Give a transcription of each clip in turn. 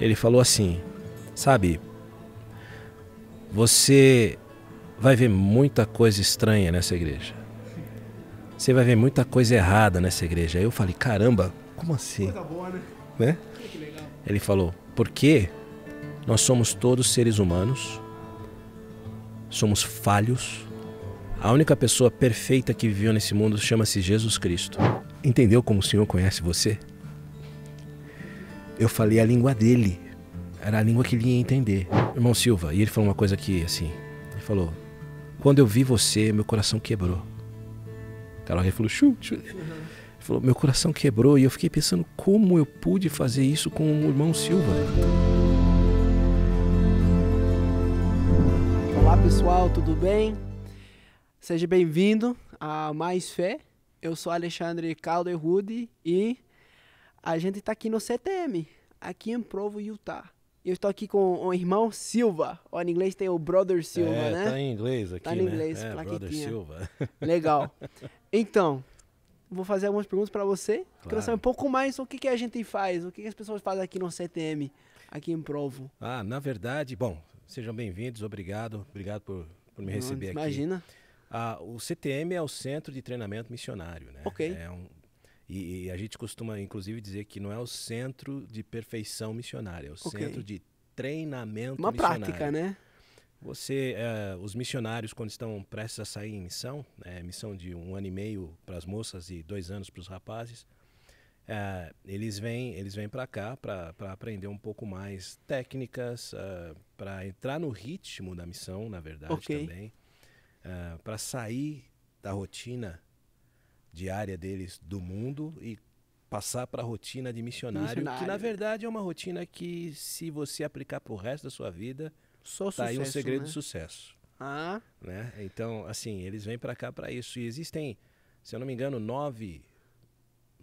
Ele falou assim: Sabe, você vai ver muita coisa estranha nessa igreja. Você vai ver muita coisa errada nessa igreja. Aí eu falei: Caramba, como assim? Boa, né? né? Ele falou: Porque nós somos todos seres humanos, somos falhos. A única pessoa perfeita que viveu nesse mundo chama-se Jesus Cristo. Entendeu como o Senhor conhece você? eu falei a língua dele. Era a língua que ele ia entender. Irmão Silva, e ele falou uma coisa que, assim, ele falou: Quando eu vi você, meu coração quebrou. Ela falou: chute. Uhum. Ele falou: Meu coração quebrou. E eu fiquei pensando como eu pude fazer isso com o irmão Silva. Olá, pessoal, tudo bem? Seja bem-vindo a Mais Fé. Eu sou Alexandre Calderwood e a gente está aqui no CTM, aqui em Provo, Utah. Eu estou aqui com o irmão Silva. Ó, em inglês tem o Brother Silva, é, né? Tá em inglês aqui. Tá em né? inglês, né? é, Brother Silva. Legal. Então, vou fazer algumas perguntas para você. Claro. Quero saber um pouco mais o que, que a gente faz, o que, que as pessoas fazem aqui no CTM, aqui em Provo. Ah, na verdade, bom, sejam bem-vindos, obrigado, obrigado por, por me Não, receber imagina. aqui. Imagina. Ah, o CTM é o Centro de Treinamento Missionário, né? Ok. É um, e, e, a gente costuma, inclusive, dizer que não é o centro de perfeição missionária, é o okay. centro de treinamento Uma missionário. prática, né? Você, é, os missionários, quando estão prestes a sair em missão, é, missão de um ano e meio para as moças e dois anos para os rapazes, é, eles vêm, eles vêm para cá para aprender um pouco mais técnicas, é, para entrar no ritmo da missão, na verdade, okay. também, é, para sair da rotina diária deles do mundo e passar para a rotina de missionário, missionário, que na verdade é uma rotina que se você aplicar para o resto da sua vida, só tá sucesso, aí um segredo né? de sucesso. Ah. Né? Então, assim, eles vêm para cá para isso. E existem, se eu não me engano, nove,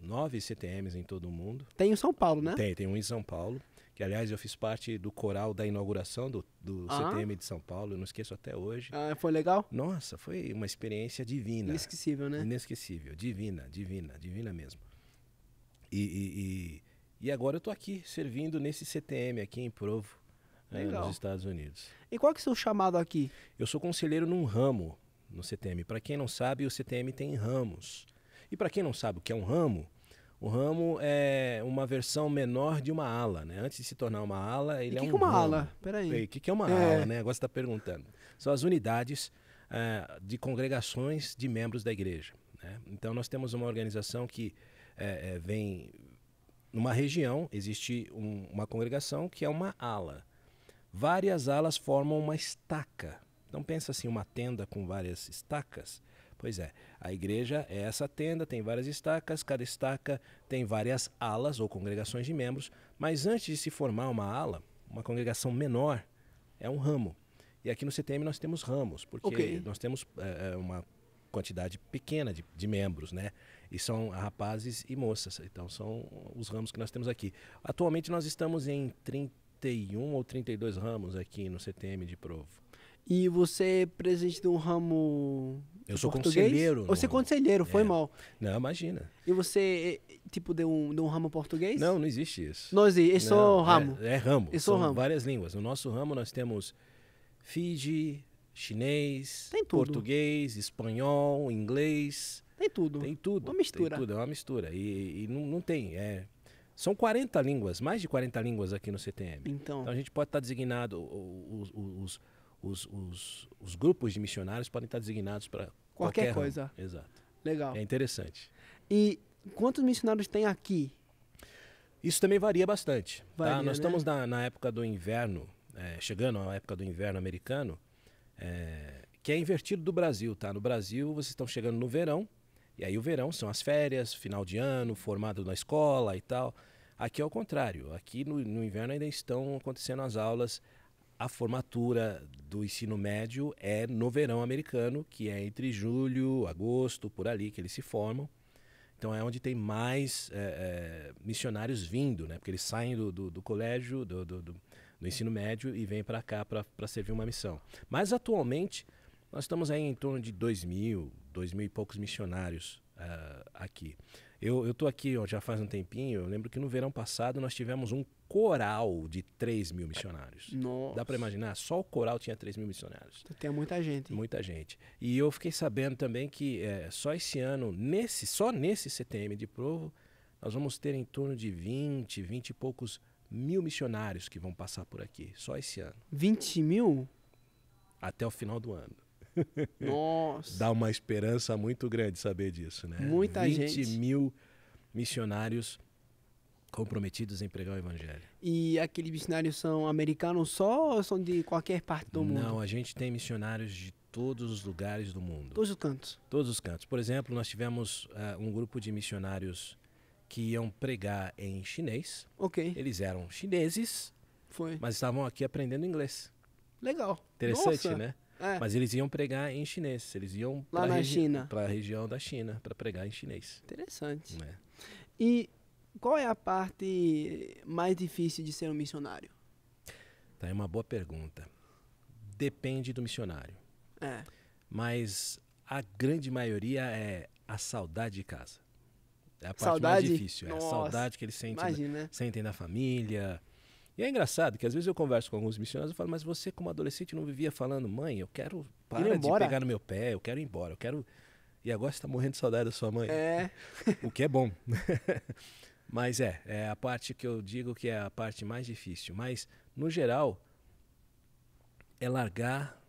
nove CTMs em todo o mundo. Tem em São Paulo, né? Tem, tem um em São Paulo que aliás eu fiz parte do coral da inauguração do, do ah. CTM de São Paulo, eu não esqueço até hoje. Ah, foi legal? Nossa, foi uma experiência divina. Inesquecível, né? Inesquecível, divina, divina, divina mesmo. E, e, e, e agora eu tô aqui, servindo nesse CTM aqui em Provo, né, nos Estados Unidos. E qual que é o seu chamado aqui? Eu sou conselheiro num ramo no CTM. Para quem não sabe, o CTM tem ramos. E para quem não sabe o que é um ramo, o ramo é uma versão menor de uma ala, né? Antes de se tornar uma ala, ele e é que é um. O que é uma ramo. ala? Peraí. O que, que é uma é. ala, né? Agora está perguntando. São as unidades uh, de congregações de membros da igreja. Né? Então nós temos uma organização que é, vem. Numa região, existe um, uma congregação que é uma ala. Várias alas formam uma estaca. Então pensa assim, uma tenda com várias estacas Pois é, a igreja é essa tenda, tem várias estacas, cada estaca tem várias alas ou congregações de membros, mas antes de se formar uma ala, uma congregação menor é um ramo. E aqui no CTM nós temos ramos, porque okay. nós temos é, uma quantidade pequena de, de, membros, né? E são rapazes e moças, então são os ramos que nós temos aqui. Atualmente nós estamos em 31 ou 32 ramos aqui no CTM de Provo. E você é presidente de um ramo. Eu sou português? conselheiro. Você é conselheiro, foi é. mal. Não, imagina. E você, é, tipo, de um, de um ramo português? Não, não existe isso. Não existe, é só é ramo. É, é ramo. É só ramo. várias línguas. No nosso ramo nós temos Fiji, chinês, português, espanhol, inglês. Tem tudo. Tem tudo. Uma mistura. Tem tudo, é uma mistura. E, e não, não tem. É, são 40 línguas, mais de 40 línguas aqui no CTM. Então, então a gente pode estar tá designado os, os, os, os, os grupos de missionários podem estar designados para qualquer, qualquer coisa. Ramo. Exato. Legal. É interessante. E quantos missionários tem aqui? Isso também varia bastante. Tá? Varia, tá? Nós né? estamos na, na, época do inverno, é, chegando à época do inverno americano, é, que é invertido do Brasil, tá? No Brasil, vocês estão chegando no verão, e aí o verão são as férias, final de ano, formado na escola e tal. Aqui é o contrário. Aqui no, no inverno ainda estão acontecendo as aulas a formatura do ensino médio é no verão americano, que é entre julho, agosto, por ali que eles se formam. Então é onde tem mais é, é, missionários vindo, né? Porque eles saem do, do, do colégio, do, do, do, ensino médio e vêm para cá para servir uma missão. Mas atualmente nós estamos aí em torno de 2 mil, 2 mil e poucos missionários uh, aqui. Eu estou aqui ó, já faz um tempinho, eu lembro que no verão passado nós tivemos um coral de 3 mil missionários. Nossa. Dá para imaginar? Só o coral tinha 3 mil missionários. Então, tem muita gente. Hein? Muita gente. E eu fiquei sabendo também que é, só esse ano, nesse, só nesse CTM de Provo, nós vamos ter em torno de 20, 20 e poucos mil missionários que vão passar por aqui, só esse ano. 20 mil? Até o final do ano. Nossa. Dá uma esperança muito grande saber disso, né? Muita 20 gente. 20 mil missionários comprometidos em pregar o evangelho. E aqueles missionários são americanos só ou são de qualquer parte do Não, mundo? Não, a gente tem missionários de todos os lugares do mundo. Todos os cantos. Todos os cantos. Por exemplo, nós tivemos uh, um grupo de missionários que iam pregar em chinês. Ok. Eles eram chineses. Foi. Mas estavam aqui aprendendo inglês. Legal. Interessante, Nossa. né? É. Mas eles iam pregar em chinês. Eles iam lá na China. Para a região da China, para pregar em chinês. Interessante. É. E qual é a parte mais difícil de ser um missionário? Tá, é uma boa pergunta. Depende do missionário. É. Mas a grande maioria é a saudade de casa. É a parte saudade? mais difícil. É Nossa. a saudade que eles sentem, Imagina, né? sentem da família. E é engraçado que às vezes eu converso com alguns missionários e falo, mas você como adolescente não vivia falando, mãe, eu quero para de pegar no meu pé, eu quero ir embora, eu quero... E agora você está morrendo de saudade da sua mãe. É. o que é bom. mas é, é a parte que eu digo que é a parte mais difícil. Mas, no geral, é largar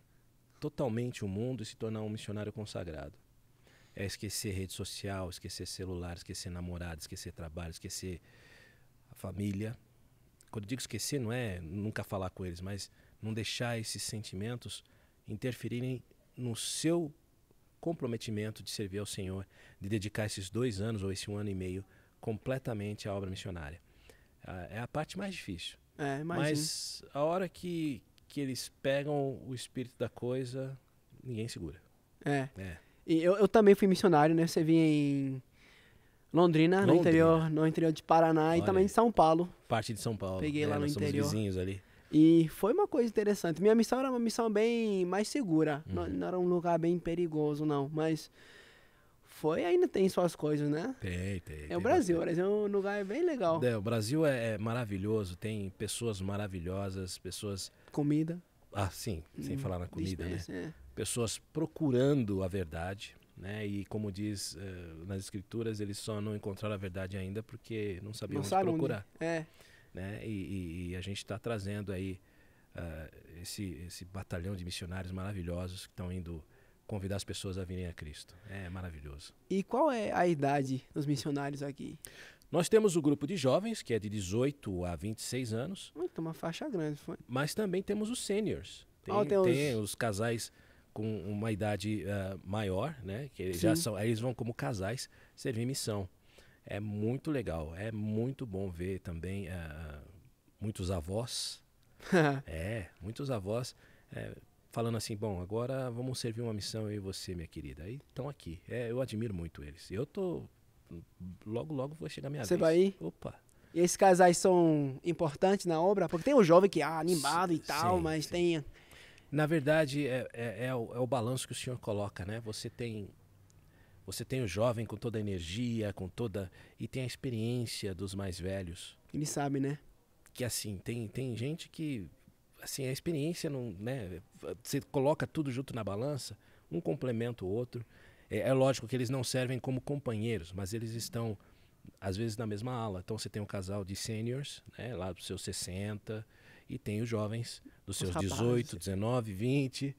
totalmente o mundo e se tornar um missionário consagrado. É esquecer rede social, esquecer celular, esquecer namorado, esquecer trabalho, esquecer a família quando digo esquecer, não é nunca falar com eles, mas não deixar esses sentimentos interferirem no seu comprometimento de servir ao Senhor, de dedicar esses dois anos ou esse um ano e meio completamente à obra missionária. Ah, é a parte mais difícil. É, mas a hora que, que eles pegam o espírito da coisa, ninguém segura. É. é. E eu, eu também fui missionário, né? Você vinha em Londrina, Londrina, no interior, no interior de Paraná Olha. e também de São Paulo. Parte de São Paulo. Peguei é, lá no interior. vizinhos ali. E foi uma coisa interessante. Minha missão era uma missão bem mais segura. Uhum. Não, não, era um lugar bem perigoso, não. Mas foi, ainda tem suas coisas, né? Tem, tem. É tem o Brasil. Bastante. O Brasil é um lugar bem legal. É, o Brasil é, é maravilhoso. Tem pessoas maravilhosas, pessoas. Comida. Ah, sim. Sem hum, falar na comida, dispensa, né? É. Pessoas procurando a verdade né? E como diz uh, nas escrituras, eles só não encontraram a verdade ainda porque não sabiam não onde procurar. Onde? É. Né? E, e, e, a gente está trazendo aí uh, esse, esse batalhão de missionários maravilhosos que estão indo convidar as pessoas a virem a Cristo. É maravilhoso. E qual é a idade dos missionários aqui? Nós temos o grupo de jovens, que é de 18 a 26 anos. Muito, uma faixa grande. Foi. Mas também temos os seniors Tem, oh, tem, tem os... os casais com uma idade uh, maior, né? Que eles já são, eles vão como casais servir missão. É muito legal, é muito bom ver também uh, muitos avós. é, muitos avós é, falando assim, bom, agora vamos servir uma missão eu e você, minha querida. E estão aqui. É, eu admiro muito eles. Eu tô logo logo vou chegar minha você vez. Você vai ir? Opa. E esses casais são importantes na obra? Porque tem um jovem que é ah, animado sim, e tal, sim, mas sim. tem na verdade, é, é, é, o, é, o, balanço que o senhor coloca, né? Você tem você tem o jovem com toda a energia, com toda e tem a experiência dos mais velhos. Ele sabe, né? Que assim tem tem gente que assim a experiência não, né? Você coloca tudo junto na balança, um complementa o outro. É, é lógico que eles não servem como companheiros, mas eles estão às vezes na mesma ala. Então você tem um casal de seniors, né? Lá dos seus 60, e tem os jovens dos seus 18, 19, 20.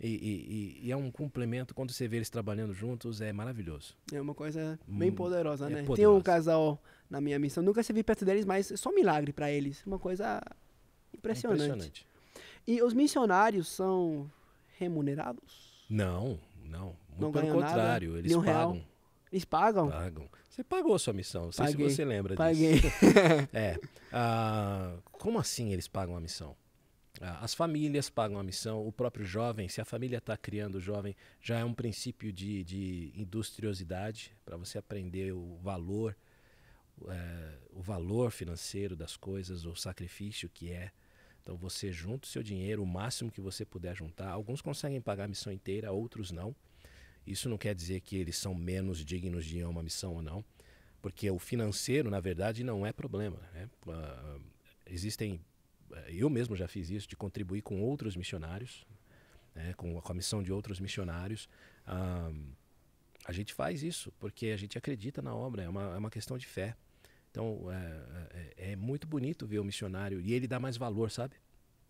E, e, e, é um complemento quando você vê eles trabalhando juntos, é maravilhoso. É uma coisa bem hum, poderosa, hum, né? É poderosa. Tem um casal na minha missão, nunca se vi perto deles, mas é só um milagre para eles. Uma coisa impressionante. É impressionante. E os missionários são remunerados? Não, não. Muito não pelo contrário, nada, eles pagam. Real. Eles pagam? Pagam. Você pagou sua missão, não sei Paguei. se você lembra Paguei. disso. Paguei. é. Ah, como assim eles pagam a missão? Ah, as famílias pagam a missão, o próprio jovem, se a família está criando o jovem, já é um princípio de, de industriosidade, para você aprender o valor, é, o valor financeiro das coisas, o sacrifício que é. Então você junta o seu dinheiro, o máximo que você puder juntar. Alguns conseguem pagar a missão inteira, outros não. Isso não quer dizer que eles são menos dignos de ir a uma missão ou não, porque o financeiro, na verdade, não é problema. Né? Uh, existem, eh, eu mesmo já fiz isso, de contribuir com outros missionários, né? com, a missão de outros missionários. Uh, a gente faz isso porque a gente acredita na obra, é uma, é uma questão de fé. Então é, é, é, muito bonito ver o missionário e ele dá mais valor, sabe?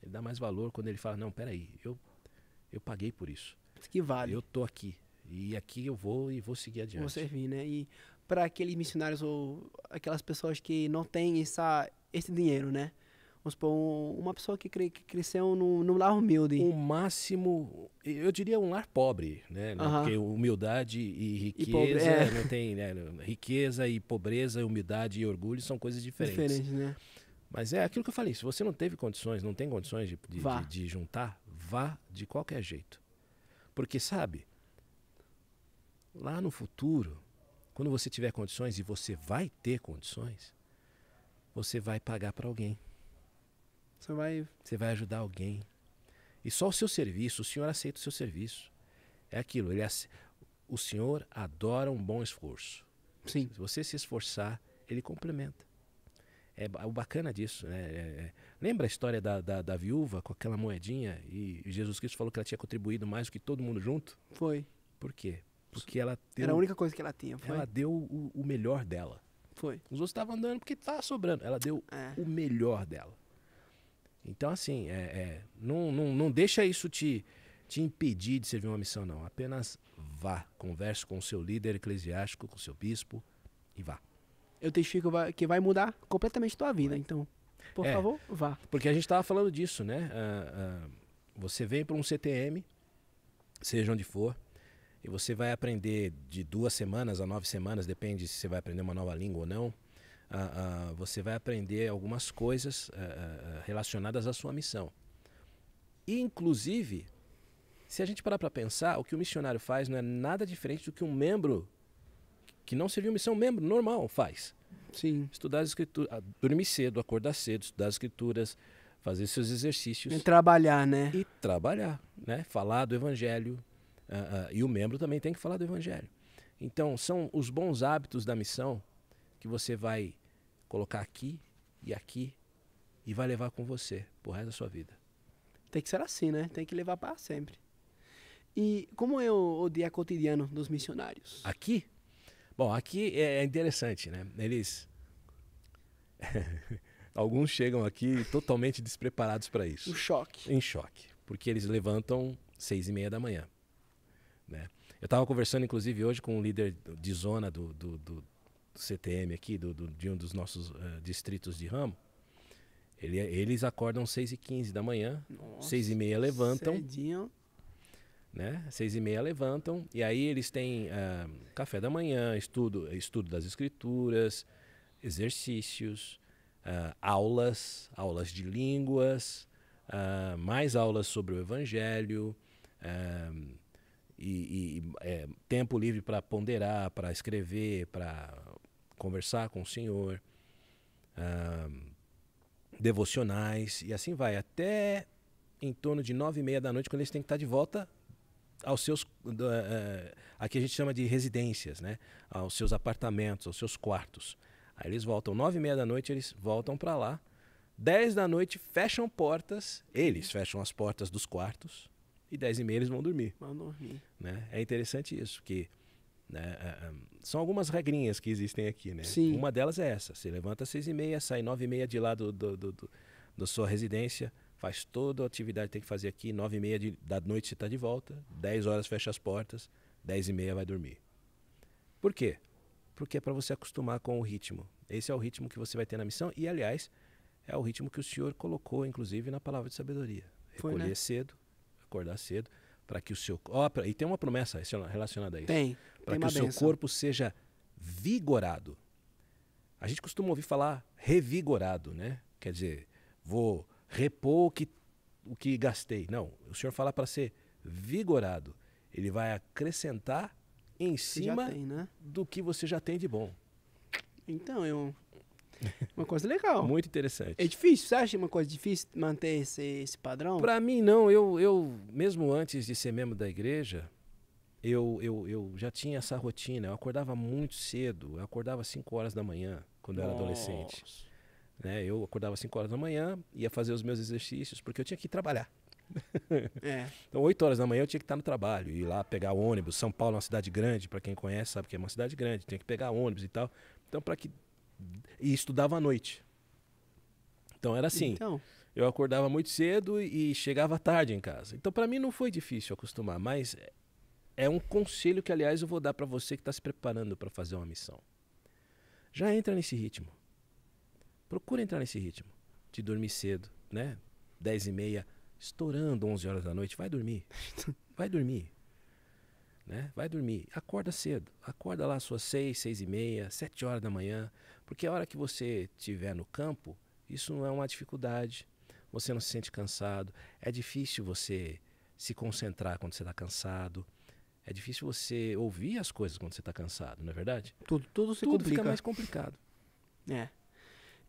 Ele dá mais valor quando ele fala: Não, peraí, eu, eu paguei por isso. Que vale. Eu tô aqui. E aqui eu vou e vou seguir adiante. Vou servir, né? E para aqueles missionários ou aquelas pessoas que não têm essa, esse dinheiro, né? Vamos supor, um, uma pessoa que, cre, que cresceu num, lar humilde. O máximo, eu diria um lar pobre, né? Uh -huh. Porque humildade e riqueza e pobre, é. não tem, né? Riqueza e pobreza, humildade e orgulho são coisas diferentes. Diferente, né? Mas é aquilo que eu falei, se você não teve condições, não tem condições de, de, de, de juntar, vá de qualquer jeito. Porque, sabe, lá no futuro, quando você tiver condições, e você vai ter condições, você vai pagar para alguém. Você vai... Você vai ajudar alguém. E só o seu serviço, o senhor aceita o seu serviço. É aquilo, ele ace... o senhor adora um bom esforço. Sim. Se você se esforçar, ele complementa. É o bacana disso, né? É, é... lembra a história da, da, da, viúva com aquela moedinha e Jesus Cristo falou que ela tinha contribuído mais do que todo mundo junto? Foi. Por quê? Porque ela deu, Era a única coisa que ela tinha. Foi? Ela deu o, o melhor dela. Foi. Os outros estavam andando porque tá sobrando. Ela deu é. o melhor dela. Então, assim, é, é, não, não, não deixa isso te, te impedir de servir uma missão, não. Apenas vá. Converse com o seu líder eclesiástico, com o seu bispo e vá. Eu testifico que vai mudar completamente tua vida, vai. então. Por é, favor, vá. Porque a gente estava falando disso, né? Uh, uh, você vem para um CTM, seja onde for, e você vai aprender de duas semanas a nove semanas, depende se você vai aprender uma nova língua ou não. Uh, uh, você vai aprender algumas coisas uh, relacionadas à sua missão. E, inclusive, se a gente parar para pensar, o que o missionário faz não é nada diferente do que um membro que não serviu missão, um membro normal faz. Sim. Estudar as escrituras, dormir cedo, acordar cedo, estudar as escrituras, fazer seus exercícios. E trabalhar, né? E trabalhar, né? Falar do evangelho, Uh, uh, e o membro também tem que falar do evangelho. Então, são os bons hábitos da missão que você vai colocar aqui e aqui e vai levar com você pro resto da sua vida. Tem que ser assim, né? Tem que levar para sempre. E como é o, o, dia cotidiano dos missionários? Aqui? Bom, aqui é, é interessante, né? Eles. Alguns chegam aqui totalmente despreparados para isso. choque. Em choque. Porque eles levantam seis e meia da manhã. Né? Eu estava conversando, inclusive, hoje com um líder de zona do, do, do CTM aqui, do, do, de um dos nossos uh, distritos de ramo. Ele, é, eles acordam 6h15 da manhã, 6h30 levantam. Cedinho. Né? 6h30 levantam. E aí eles têm uh, café da manhã, estudo, estudo das escrituras, exercícios, uh, aulas, aulas de línguas, mais aulas sobre o evangelho. Uh, e, e é, tempo livre para ponderar, para escrever, para conversar com o Senhor, ah, devocionais e assim vai até em torno de nove e meia da noite quando eles têm que estar de volta aos seus uh, aqui a gente chama de residências, né? Aos seus apartamentos, aos seus quartos. Aí eles voltam nove e meia da noite, eles voltam para lá. Dez da noite fecham portas, eles fecham as portas dos quartos e 10 e meia eles vão dormir. Vão dormir. Né? É interessante isso, que né, é, é, são algumas regrinhas que existem aqui, né? Sim. Uma delas é essa, você levanta às 6 e meia, sai 9 e meia de lá do, do, do, do, da sua residência, faz toda a atividade que tem que fazer aqui, 9 e meia de, da noite você está de volta, 10 horas fecha as portas, 10 e meia vai dormir. Por quê? Porque é para você acostumar com o ritmo. Esse é o ritmo que você vai ter na missão e, aliás, é o ritmo que o Senhor colocou, inclusive, na palavra de sabedoria. Recolher Foi, né? cedo, acordar cedo, para que o seu. Ó, e tem uma promessa relacionada a isso. Tem. Para que o seu benção. corpo seja vigorado. A gente costuma ouvir falar revigorado, né? Quer dizer, vou repor o que, o que gastei. Não, o senhor fala para ser vigorado. Ele vai acrescentar em cima tem, né? do que você já tem de bom. Então, eu uma coisa legal. Muito interessante. É difícil, você acha uma coisa difícil manter esse, esse padrão? Para mim, não. Eu, eu, mesmo antes de ser membro da igreja, eu, eu, eu já tinha essa rotina. Eu acordava muito cedo. Eu acordava às 5 horas da manhã, quando eu era adolescente. Né? Eu acordava às 5 horas da manhã, ia fazer os meus exercícios, porque eu tinha que trabalhar. É. Então, 8 horas da manhã eu tinha que estar no trabalho, ir lá pegar ônibus. São Paulo é uma cidade grande, para quem conhece, sabe que é uma cidade grande, tem que pegar ônibus e tal. Então, para que e estudava à noite. Então era assim. Então... Eu acordava muito cedo e chegava tarde em casa. Então para mim não foi difícil acostumar, mas é um conselho que aliás eu vou dar para você que está se preparando para fazer uma missão. Já entra nesse ritmo. Procura entrar nesse ritmo de dormir cedo, né? Dez e meia, estourando 11 horas da noite, vai dormir. Vai dormir. Né? Vai dormir. Acorda cedo. Acorda lá suas seis, seis e meia, sete horas da manhã. Porque a hora que você estiver no campo, isso não é uma dificuldade. Você não se sente cansado. É difícil você se concentrar quando você está cansado. É difícil você ouvir as coisas quando você está cansado, não é verdade? Tudo, tudo se tudo complica. Tudo fica mais complicado. É.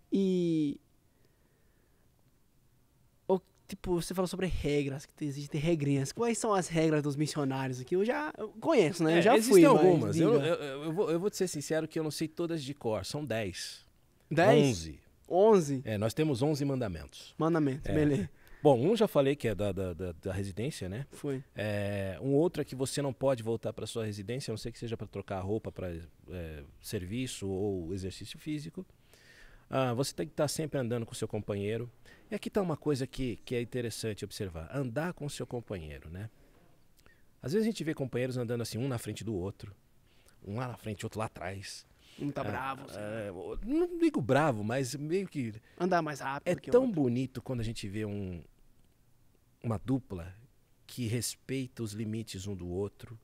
E tipo, você falou sobre regras, que existem regrinhas. Quais são as regras dos missionários aqui? Eu já conheço, né? eu é, já existem fui. algumas. Eu, eu, eu, vou, eu vou te ser sincero que eu não sei todas de cor. São 10. 10? 11. 11? É, nós temos 11 mandamentos. Mandamentos, é. beleza. Bom, um já falei que é da, da, da, da residência, né? Foi. É, um outro é que você não pode voltar para sua residência, a não ser que seja para trocar roupa para é, serviço ou exercício físico. Ah, você tem que estar tá sempre andando com seu companheiro. É e aqui está uma coisa que, que é interessante observar: andar com o seu companheiro, né? Às vezes a gente vê companheiros andando assim, um na frente do outro, um lá na frente, outro lá atrás. Um tá ah, bravo. Ah, não digo bravo, mas meio que. Andar mais rápido. É tão outro. bonito quando a gente vê um, uma dupla que respeita os limites um do outro,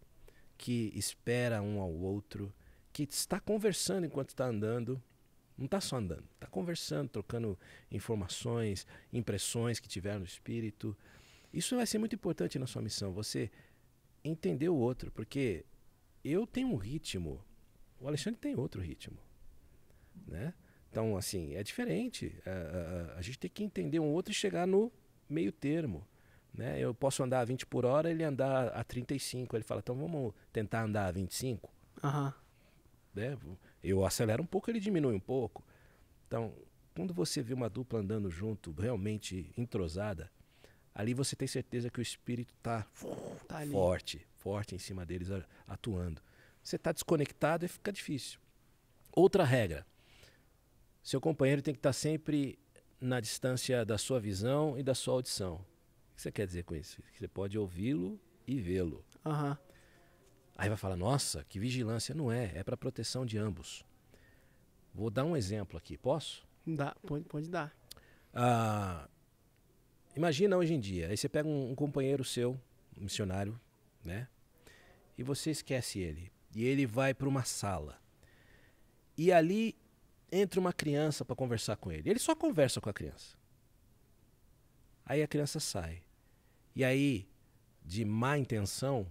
que espera um ao outro, que está conversando enquanto está andando. Não está só andando, está conversando, trocando informações, impressões que tiver no espírito. Isso vai ser muito importante na sua missão, você entender o outro, porque eu tenho um ritmo, o Alexandre tem outro ritmo, né? Então, assim, é diferente. A, é, a, é, é, a gente tem que entender um outro e chegar no meio termo. Né? Eu posso andar a 20 por hora, ele andar a 35. Ele fala, então vamos tentar andar a 25? Aham. Uhum. Né? Eu acelero um pouco, ele diminui um pouco. Então, quando você vê uma dupla andando junto, realmente entrosada, ali você tem certeza que o espírito está tá, tá forte, forte em cima deles atuando. Você está desconectado e fica difícil. Outra regra: seu companheiro tem que estar tá sempre na distância da sua visão e da sua audição. O que você quer dizer com isso? Você pode ouvi-lo e vê-lo. Uhum. Aí vai falar, nossa, que vigilância. Não é, é para proteção de ambos. Vou dar um exemplo aqui, posso? Dá, pode, pode dar. Ah, imagina hoje em dia, aí você pega um, um companheiro seu, um missionário, né? E você esquece ele. E ele vai para uma sala. E ali entra uma criança para conversar com ele. Ele só conversa com a criança. Aí a criança sai. E aí, de má intenção,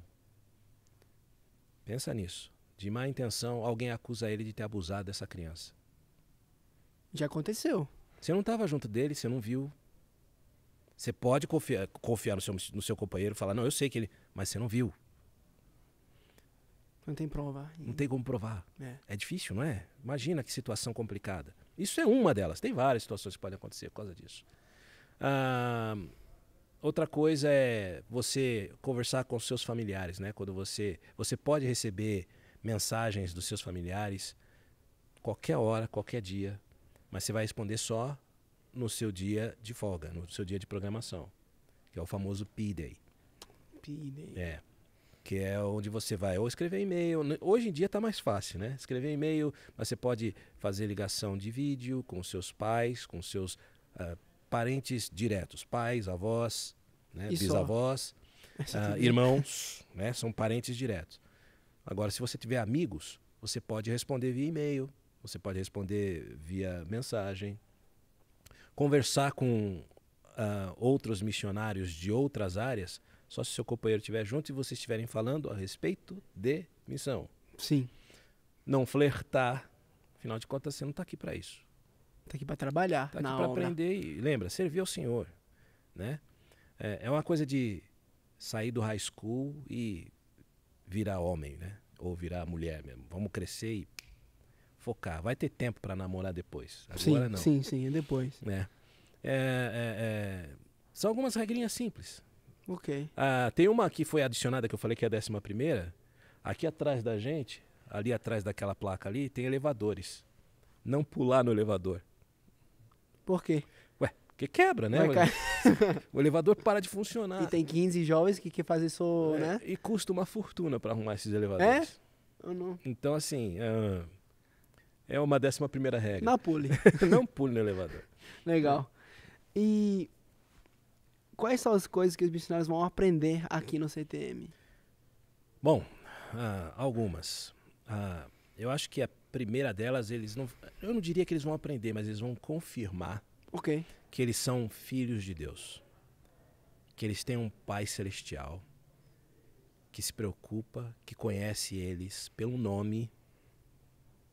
Pensa nisso. De má intenção, alguém acusa ele de ter abusado dessa criança. Já aconteceu. Você não estava junto dele, você não viu. Você pode confiar, confiar no, seu, no seu companheiro, falar, não, eu sei que ele. Mas você não viu. Não tem prova. Não tem como provar. É. é. difícil, não é? Imagina que situação complicada. Isso é uma delas. Tem várias situações que podem acontecer por causa disso. Ah, Outra coisa é você conversar com seus familiares, né? Quando você você pode receber mensagens dos seus familiares qualquer hora, qualquer dia, mas você vai responder só no seu dia de folga, no seu dia de programação, que é o famoso P-Day. P-Day. É. Que é onde você vai ou escrever e-mail. Hoje em dia está mais fácil, né? Escrever e-mail, mas você pode fazer ligação de vídeo com seus pais, com seus uh, parentes diretos, pais, avós, né, bisavós, ah, é irmãos, né, são parentes diretos. Agora, se você tiver amigos, você pode responder via e-mail, você pode responder via mensagem, conversar com ah, outros missionários de outras áreas, só se seu companheiro estiver junto e vocês estiverem falando a respeito de missão. Sim. Não flertar, afinal de contas, você não está aqui para isso. Tá aqui para trabalhar. Tá aqui para aprender e lembra, servir ao Senhor, né? É, é uma coisa de sair do high school e virar homem, né? Ou virar mulher mesmo. Vamos crescer e focar. Vai ter tempo para namorar depois. Agora sim, não. Sim, sim, é depois. Né? É. É, é, São algumas regrinhas simples. Ok. Ah, tem uma que foi adicionada que eu falei que é a décima primeira. Aqui atrás da gente, ali atrás daquela placa ali, tem elevadores. Não pular no elevador. Por quê? Ué, porque quebra, né? o elevador para de funcionar. E tem 15 jovens que quer fazer isso, é, né? E custa uma fortuna para arrumar esses elevadores. É? Ou não? Então, assim, ah, é uma décima primeira regra. Não pule. não pule no elevador. Legal. E quais são as coisas que os missionários vão aprender aqui no CTM? Bom, ah, algumas. Ah, eu acho que a é primeira delas, eles não. Eu não diria que eles vão aprender, mas eles vão confirmar okay. que eles são filhos de Deus. Que eles têm um Pai Celestial que se preocupa, que conhece eles pelo nome,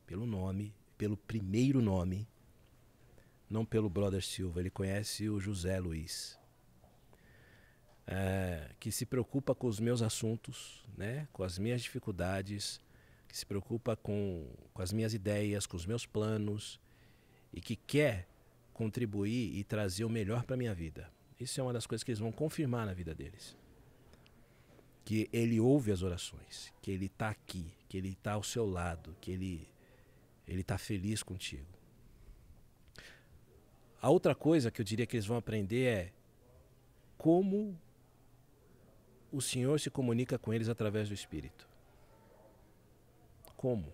pelo nome, pelo primeiro nome, não pelo brother Silva. Ele conhece o José Luiz, é, que se preocupa com os meus assuntos, né, com as minhas dificuldades, que se preocupa com, com as minhas ideias, com os meus planos e que quer contribuir e trazer o melhor para minha vida. Isso é uma das coisas que eles vão confirmar na vida deles. Que ele ouve as orações, que ele está aqui, que ele está ao seu lado, que ele ele está feliz contigo. A outra coisa que eu diria que eles vão aprender é como o Senhor se comunica com eles através do Espírito como.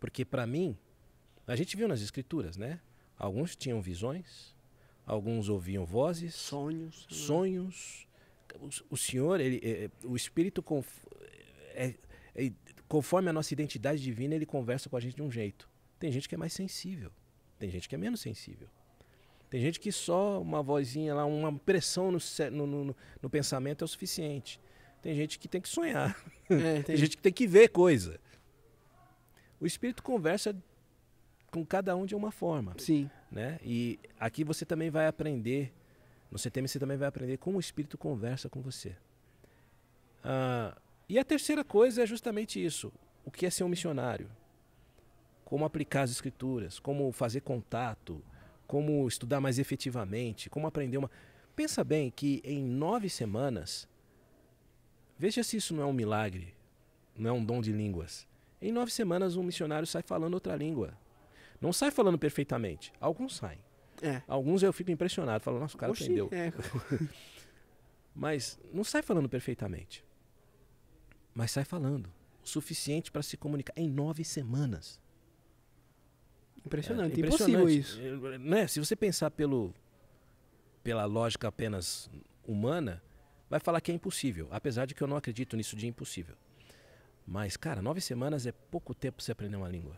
Porque para mim, a gente viu nas escrituras, né? Alguns tinham visões, alguns ouviam vozes, sonhos, né? sonhos. O, o Senhor, ele, é, é, o Espírito conf, é, é, conforme a nossa identidade divina, ele conversa com a gente de um jeito. Tem gente que é mais sensível, tem gente que é menos sensível. Tem gente que só uma vozinha lá, uma pressão no, no, no, no pensamento é o suficiente. Tem gente que tem que sonhar. É, tem... tem gente que tem que ver coisa. O espírito conversa com cada um de uma forma. Sim. Né? E aqui você também vai aprender, no CTM você também vai aprender como o espírito conversa com você. Ah, e a terceira coisa é justamente isso: o que é ser um missionário? Como aplicar as escrituras, como fazer contato, como estudar mais efetivamente, como aprender uma. Pensa bem que em nove semanas, veja se isso não é um milagre, não é um dom de línguas. Em nove semanas, um missionário sai falando outra língua. Não sai falando perfeitamente. Alguns saem. É. Alguns eu fico impressionado. Falo, nossa, o cara Oxi, aprendeu. É. Mas não sai falando perfeitamente. Mas sai falando. O suficiente para se comunicar em nove semanas. Impressionante. É, é impressionante. Impossível isso. É, né? Se você pensar pelo, pela lógica apenas humana, vai falar que é impossível. Apesar de que eu não acredito nisso de impossível. Mas, cara, nove semanas é pouco tempo para você aprender uma língua.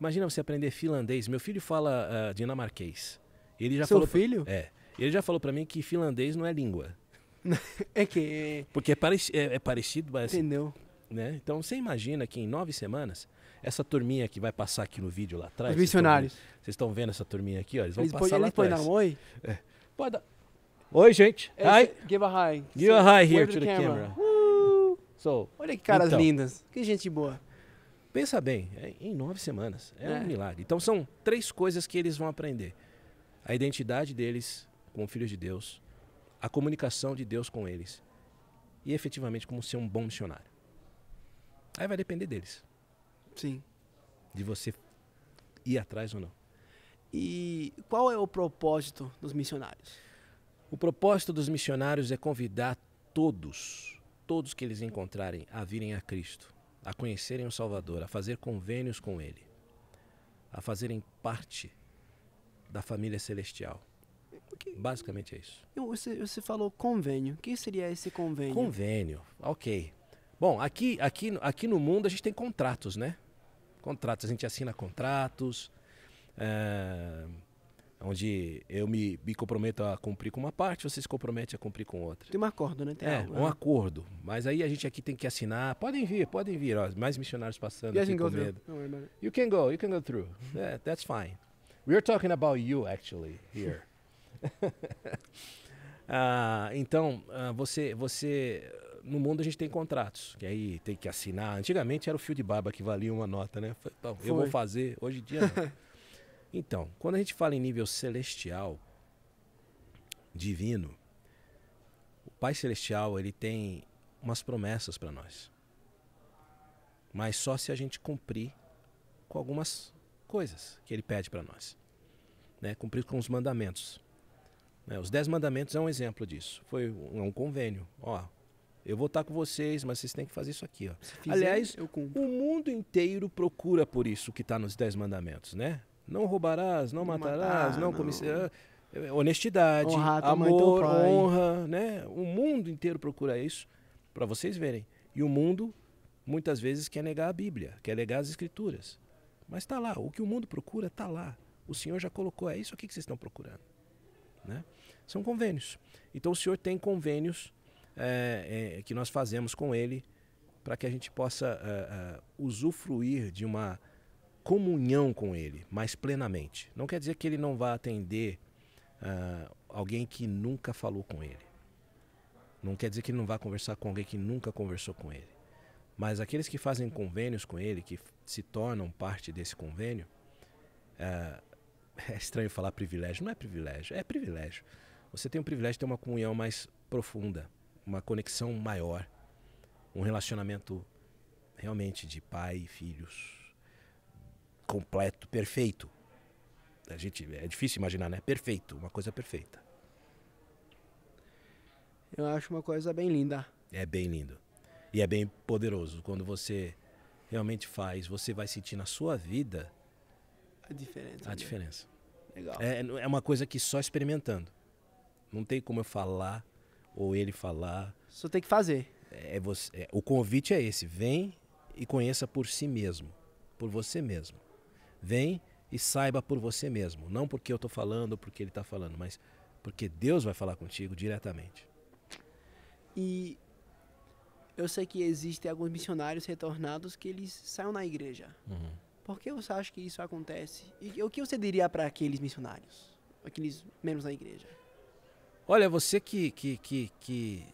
Imagina você aprender finlandês. Meu filho fala uh, dinamarquês. Ele já Seu falou filho? Pra... É. Ele já falou para mim que finlandês não é língua. é que. Porque é, é, é parecido, mas. Assim, Entendeu? Né? Então você imagina que em nove semanas, essa turminha que vai passar aqui no vídeo lá atrás. Os missionários. Vocês estão vendo essa turminha aqui, ó? Eles vão eles passar lá eles atrás. Põe um oi? É. Pode dar... Oi, gente. Hi. Give a hi. Give so, a hi here to the camera. camera. Olha que caras então, lindas, que gente boa. Pensa bem, é em nove semanas. É, é, um milagre. Então são três coisas que eles vão aprender: a identidade deles como filhos de Deus, a comunicação de Deus com eles e efetivamente como ser um bom missionário. Aí vai depender deles. Sim. De você ir atrás ou não. E qual é o propósito dos missionários? O propósito dos missionários é convidar todos todos que eles encontrarem a virem a Cristo, a conhecerem o Salvador, a fazer convênios com Ele, a fazerem parte da família celestial. Que... Basicamente é isso. Você, você falou convênio. O que seria esse convênio? Convênio, ok. Bom, aqui, aqui, aqui no mundo a gente tem contratos, né? Contratos, a gente assina contratos. É onde eu me, me, comprometo a cumprir com uma parte, você se compromete a cumprir com outra. Tem um acordo, né? Tem é, algo, um né? acordo. Mas aí a gente aqui tem que assinar. Podem vir, podem vir. Ó, mais missionários passando. Yes, aqui com medo. Through. É you can go, you can go through. Yeah, é, that's fine. are talking about you, actually, here. ah, então, ah, você, você... No mundo a gente tem contratos, que aí tem que assinar. Antigamente era o fio de barba que valia uma nota, né? Então, eu vou fazer, hoje em dia não. Então, quando a gente fala em nível celestial, divino, o Pai Celestial ele tem umas promessas para nós. Mas só se a gente cumprir com algumas coisas que ele pede para nós. Né? Cumprir com os mandamentos. Né? Os dez mandamentos é um exemplo disso. Foi um, é um convênio. Ó, eu vou estar com vocês, mas vocês têm que fazer isso aqui. Ó. Fizer, Aliás, o mundo inteiro procura por isso que está nos Dez Mandamentos, né? Não roubarás, não, não matarás, matar, não, comisserás. É, é, honestidade, Honrar, amor, honra, né? O mundo inteiro procura isso, para vocês verem. E o mundo, muitas vezes, quer negar a Bíblia, quer negar as Escrituras. Mas está lá, o que o mundo procura está lá. O Senhor já colocou, é isso aqui que vocês estão procurando. Né? São convênios. Então o Senhor tem convênios é, é, que nós fazemos com Ele para que a gente possa é, é usufruir de uma comunhão com Ele, mais plenamente. Não quer dizer que Ele não vá atender uh, alguém que nunca falou com Ele. Não quer dizer que Ele não vá conversar com alguém que nunca conversou com Ele. Mas aqueles que fazem convênios com Ele, que se tornam parte desse convênio, uh, é estranho falar privilégio. Não é privilégio, é privilégio. Você tem o privilégio de ter uma comunhão mais profunda, uma conexão maior, um relacionamento realmente de pai e filhos completo, perfeito. A gente é difícil imaginar, né? Perfeito, uma coisa perfeita. Eu acho uma coisa bem linda. É bem lindo. E é bem poderoso quando você realmente faz, você vai sentir na sua vida a diferença. A diferença. Legal. É, é uma coisa que só experimentando. Não tem como eu falar ou ele falar. Só tem que fazer. É, é você, é, o convite é esse: vem e conheça por si mesmo, por você mesmo. Vem e saiba por você mesmo. Não porque eu estou falando, porque ele está falando, mas porque Deus vai falar contigo diretamente. E eu sei que existem alguns missionários retornados que eles saem na igreja. Uhum. Por que você acha que isso acontece? E o que você diria para aqueles missionários? Aqueles menos na igreja? Olha, você que, que, que, que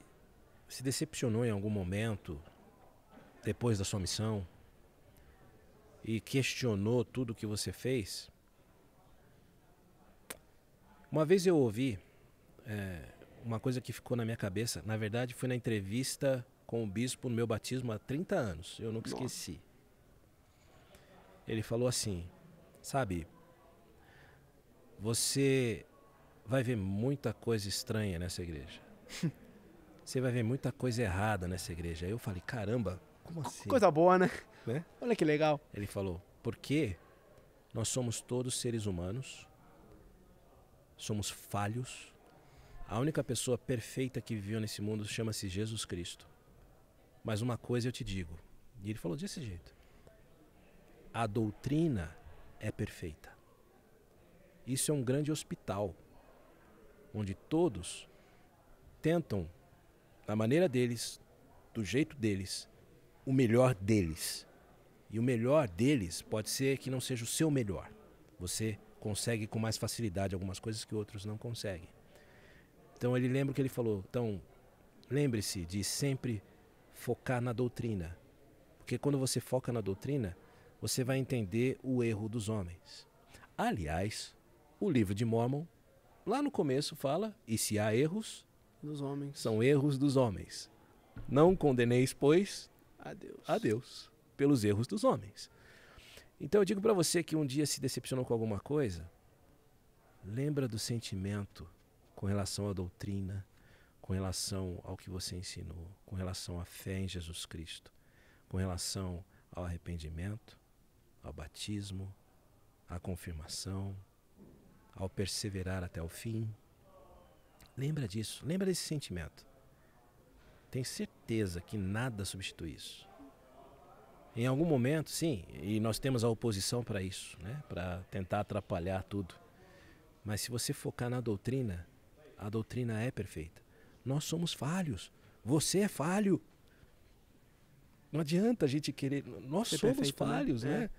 se decepcionou em algum momento depois da sua missão, e questionou tudo que você fez? Uma vez eu ouvi é, uma coisa que ficou na minha cabeça, na verdade foi na entrevista com o bispo no meu batismo há 30 anos, eu nunca Nossa. esqueci. Ele falou assim: sabe, você vai ver muita coisa estranha nessa igreja. você vai ver muita coisa errada nessa igreja. Aí eu falei: caramba, como assim? Coisa boa, né? né? Olha que legal. Ele falou: porque nós somos todos seres humanos, somos falhos. A única pessoa perfeita que viveu nesse mundo chama-se Jesus Cristo. Mas uma coisa eu te digo. E ele falou desse jeito: a doutrina é perfeita. Isso é um grande hospital onde todos tentam, da maneira deles, do jeito deles, o melhor deles. E o melhor deles pode ser que não seja o seu melhor. Você consegue com mais facilidade algumas coisas que outros não conseguem. Então ele lembra que ele falou: então, lembre-se de sempre focar na doutrina. Porque quando você foca na doutrina, você vai entender o erro dos homens. Aliás, o livro de Mormon, lá no começo, fala: e se há erros, dos homens. são erros dos homens. Não condeneis, pois, a Deus. A Deus pelos erros dos homens. Então eu digo para você que um dia se decepcionou com alguma coisa, lembra do sentimento com relação à doutrina, com relação ao que você ensinou, com relação à fé em Jesus Cristo, com relação ao arrependimento, ao batismo, à confirmação, ao perseverar até o fim. Lembra disso, lembra desse sentimento. Tem certeza que nada substitui isso. Em algum momento, sim, e nós temos a oposição para isso, né? para tentar atrapalhar tudo. Mas se você focar na doutrina, a doutrina é perfeita. Nós somos falhos. Você é falho. Não adianta a gente querer. Nós Ser somos perfeito, né? falhos, né? né?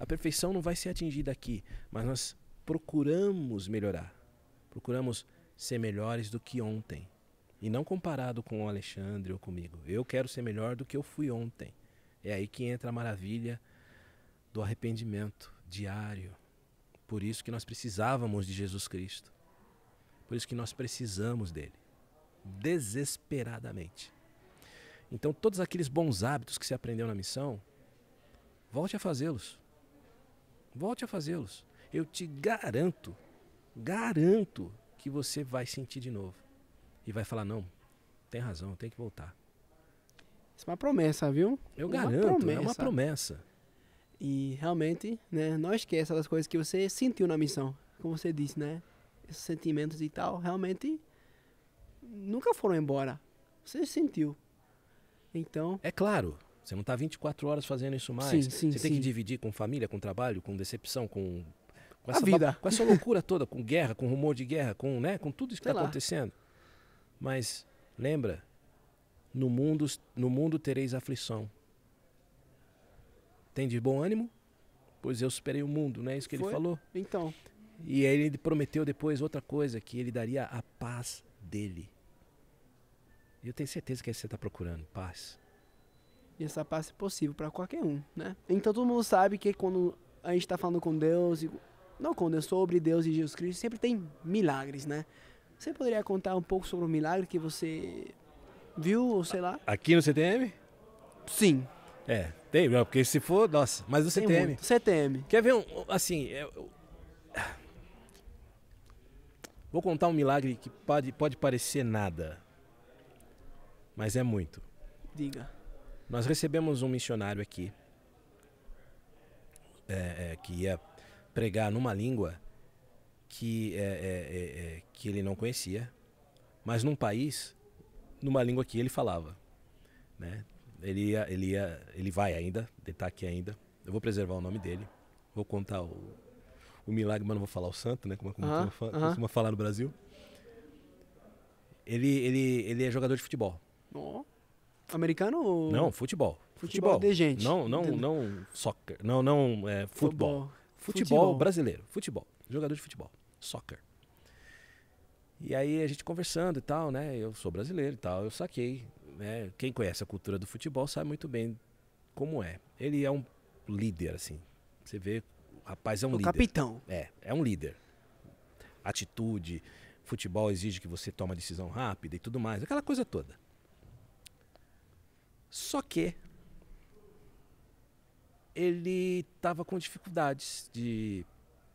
A perfeição não vai ser atingida aqui, mas nós procuramos melhorar. Procuramos ser melhores do que ontem. E não comparado com o Alexandre ou comigo. Eu quero ser melhor do que eu fui ontem. É aí que entra a maravilha do arrependimento diário. Por isso que nós precisávamos de Jesus Cristo. Por isso que nós precisamos dele desesperadamente. Então, todos aqueles bons hábitos que você aprendeu na missão, volte a fazê-los. Volte a fazê-los. Eu te garanto, garanto que você vai sentir de novo e vai falar: não, tem razão, tem que voltar. Isso é uma promessa, viu? Eu uma garanto, promessa. é uma promessa. E realmente, né, não esqueça das coisas que você sentiu na missão. Como você disse, né? Esses sentimentos e tal, realmente nunca foram embora. Você sentiu. Então. É claro, você não está 24 horas fazendo isso mais. Sim, sim, você sim. tem que dividir com família, com trabalho, com decepção, com. com essa, a vida. Com essa loucura toda, com guerra, com rumor de guerra, com, né, com tudo isso que está acontecendo. Mas lembra no mundo, no mundo tereis aflição. Tem de bom ânimo? Pois eu superei o mundo, não é isso que Foi? ele falou? Então. E ele prometeu depois outra coisa, que ele daria a paz dele. Eu tenho certeza que é isso que você está procurando, paz. E essa paz é possível para qualquer um, né? Então todo mundo sabe que quando a gente está falando com Deus, não com Deus, é sobre Deus e Jesus Cristo, sempre tem milagres, né? Você poderia contar um pouco sobre o milagre que você viu, ou sei lá. Aqui no CTM? Sim. É, tem, é, porque se for, nossa, mas o CTM. Muito. CTM. Quer ver um, assim, é, eu... Vou contar um milagre que pode, pode parecer nada, mas é muito. Diga. Nós recebemos um missionário aqui é, é, que ia pregar numa língua que, é, é que ele não conhecia, mas num país numa língua que ele falava. Né? Ele, ia, ele, ia, ele vai ainda, ele tá aqui ainda. Eu vou preservar o nome dele. Vou contar o, o milagre, mas não vou falar o santo, né? Como, como uh -huh, costuma, uh -huh. falar no Brasil. Ele, ele, ele é jogador de futebol. Oh. Americano ou... Não, futebol. Futebol, futebol de gente. Não, não, não soccer. Não, não, é, futebol. futebol. Futebol brasileiro. Futebol. Jogador de futebol. Soccer. E aí a gente conversando e tal, né? Eu sou brasileiro e tal, eu saquei. Né? Quem conhece a cultura do futebol sabe muito bem como é. Ele é um líder, assim. Você vê, o rapaz é um o líder. capitão. É, é um líder. Atitude, futebol exige que você tome decisão rápida e tudo mais, aquela coisa toda. Só que ele estava com dificuldades de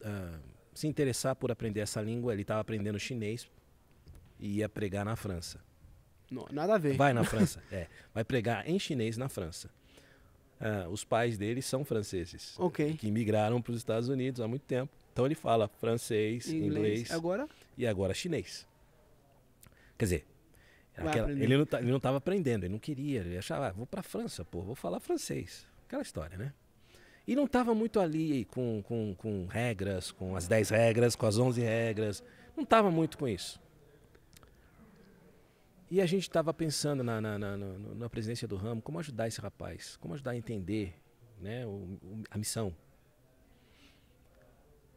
uh, se interessar por aprender essa língua. Ele estava aprendendo chinês e ia pregar na França. Não, nada a ver. Vai na França, é. Vai pregar em chinês na França. Ah, os pais dele são franceses. Ok. Que migraram para os Estados Unidos há muito tempo. Então ele fala francês, inglês, inglês agora? e agora chinês. Quer dizer, aquela, ele não tá, ele não estava aprendendo, ele não queria, ele achava, ah, vou para a França, pô, vou falar francês. Aquela história, né? E não estava muito ali com, com, com regras, com as 10 regras, com as 11 regras. Não estava muito com isso. E a gente estava pensando na, na, na, na, presidência do ramo, como ajudar esse rapaz, como ajudar a entender né, o, o, a missão.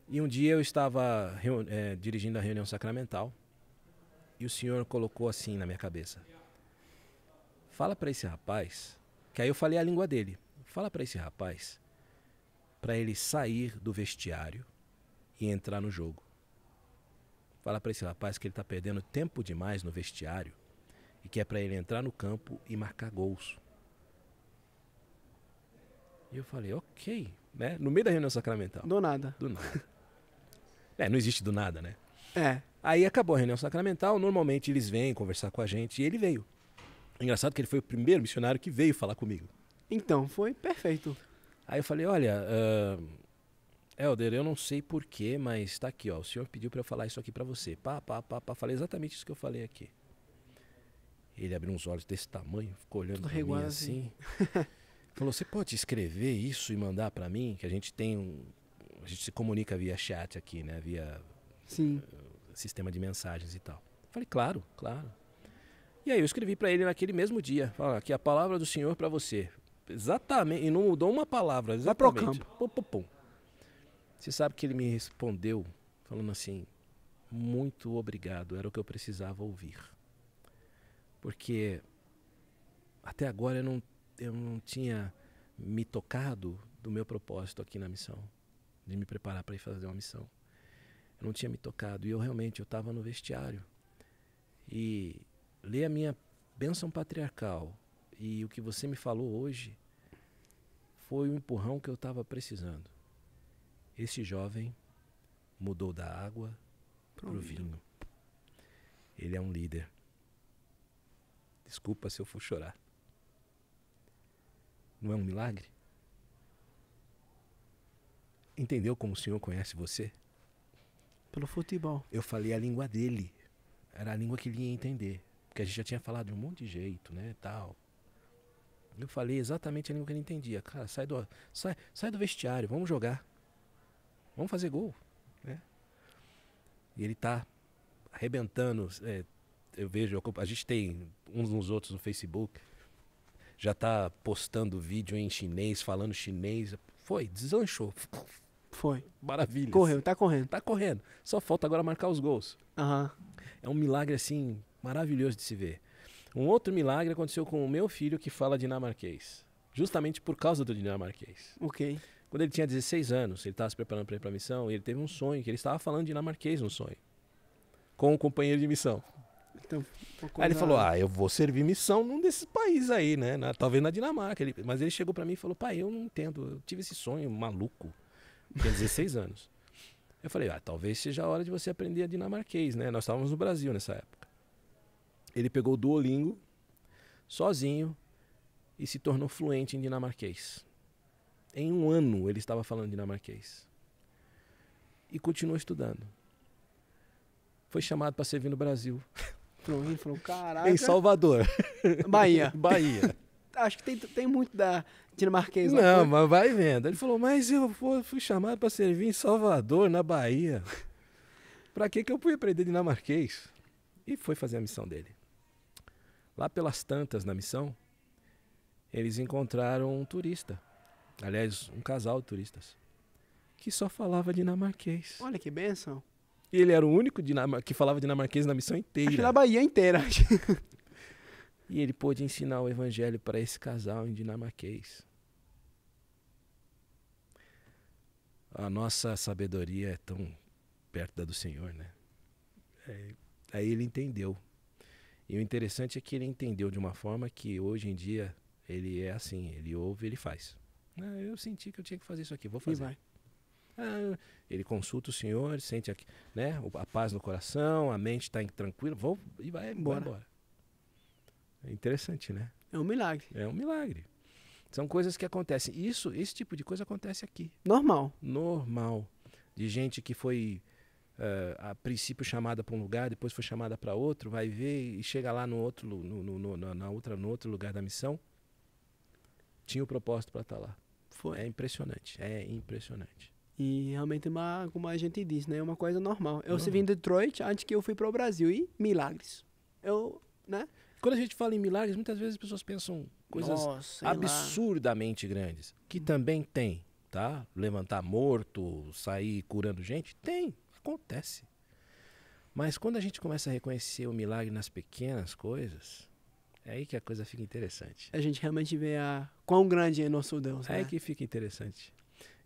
E um dia eu estava é, dirigindo a reunião sacramental e o senhor colocou assim na minha cabeça: fala para esse rapaz, que aí eu falei a língua dele, fala para esse rapaz para ele sair do vestiário e entrar no jogo. Fala para esse rapaz que ele está perdendo tempo demais no vestiário e que é para ele entrar no campo e marcar gols. E eu falei, ok, né? No meio da reunião sacramental. Do nada. Do nada. é, não existe do nada, né? É. Aí acabou a reunião sacramental, normalmente eles vêm conversar com a gente e ele veio. Engraçado que ele foi o primeiro missionário que veio falar comigo. Então, foi perfeito. Aí eu falei, olha, uh, Helder, eu não sei porquê, mas tá aqui, ó. O senhor pediu para eu falar isso aqui para você. Pá, pá, pá, pá. Falei exatamente isso que eu falei aqui. Ele abriu uns olhos desse tamanho, ficou olhando para mim assim. assim. falou: "Você pode escrever isso e mandar para mim, que a gente tem um a gente se comunica via chat aqui, né? Via Sim. Eh, sistema de mensagens e tal". falei: "Claro, claro". E aí eu escrevi para ele naquele mesmo dia, fala que a palavra do Senhor para você. Exatamente, e não mudou uma palavra, exatamente. Vai pro campo. Pum, pum, pum. Você sabe que ele me respondeu falando assim: "Muito obrigado, era o que eu precisava ouvir". Porque até agora eu não, eu não tinha me tocado do meu propósito aqui na missão, de me preparar para ir fazer uma missão. Eu não tinha me tocado e eu realmente eu estava no vestiário. E ler a minha bênção patriarcal e o que você me falou hoje foi o empurrão que eu estava precisando. Esse jovem mudou da água para o vinho. Ele é um líder. Desculpa se eu for chorar. Não é um milagre? Entendeu como o Senhor conhece você? Pelo futebol. Eu falei a língua dele. Era a língua que ele ia entender. Porque a gente já tinha falado de um monte de jeito, né? Tal. Eu falei exatamente a língua que ele entendia. Cara, sai do, sai, sai do vestiário, vamos jogar. Vamos fazer gol. Né? E ele tá arrebentando, é, eu vejo, eu, a gente tem uns nos outros no Facebook, já tá postando vídeo em chinês, falando chinês. Foi, desanchou. Foi. Maravilha. Correu, tá correndo. Tá correndo. Só falta agora marcar os gols. Uhum. É um milagre, assim, maravilhoso de se ver. Um outro milagre aconteceu com o meu filho que fala dinamarquês. Justamente por causa do dinamarquês. Ok. Quando ele tinha 16 anos, ele estava se preparando para ir para a missão e ele teve um sonho que ele estava falando dinamarquês no sonho. Com um companheiro de missão. Então, coisa... Aí ele falou: Ah, eu vou servir missão num desses países aí, né? Na, talvez na Dinamarca. Ele, mas ele chegou para mim e falou: Pai, eu não entendo. Eu tive esse sonho maluco. Tinha 16 anos. Eu falei: Ah, talvez seja a hora de você aprender a dinamarquês, né? Nós estávamos no Brasil nessa época. Ele pegou o Duolingo, sozinho, e se tornou fluente em dinamarquês. Em um ano ele estava falando dinamarquês. E continuou estudando. Foi chamado para servir no Brasil. falou, Em Salvador. Bahia. Bahia. Acho que tem, tem muito da dinamarquês lá. Não, né? mas vai vendo. Ele falou, mas eu fui chamado para servir em Salvador, na Bahia. para que que eu fui aprender dinamarquês? E foi fazer a missão dele. Lá pelas tantas na missão, eles encontraram um turista. Aliás, um casal de turistas. Que só falava dinamarquês. Olha que bênção. E ele era o único que falava dinamarquês na missão inteira. Acho na Bahia inteira. e ele pôde ensinar o evangelho para esse casal em dinamarquês. A nossa sabedoria é tão perto da do Senhor, né? É, aí ele entendeu. E o interessante é que ele entendeu de uma forma que hoje em dia ele é assim, ele ouve, ele faz. Ah, eu senti que eu tinha que fazer isso aqui, vou fazer. E vai. Ah, ele consulta o Senhor, sente aqui, né, a paz no coração, a mente está tranquila, vou e vai embora. embora. É interessante, né? É um milagre. É um milagre. São coisas que acontecem. Isso, esse tipo de coisa acontece aqui. Normal. Normal. De gente que foi uh, a princípio chamada para um lugar, depois foi chamada para outro, vai ver e chega lá no outro, no, no, no, na outra, no outro lugar da missão, tinha o propósito para estar tá lá. Foi. É impressionante. É impressionante. E realmente, é uma, como a gente diz, né? É uma coisa normal. Eu uhum. servi em Detroit antes que eu fui para o Brasil. E milagres. Eu, né? Quando a gente fala em milagres, muitas vezes as pessoas pensam coisas Nossa, absurdamente lá. grandes. Que também tem, tá? Levantar morto, sair curando gente. Tem, acontece. Mas quando a gente começa a reconhecer o milagre nas pequenas coisas, é aí que a coisa fica interessante. A gente realmente vê a quão grande é nosso Deus. É né? aí que fica interessante.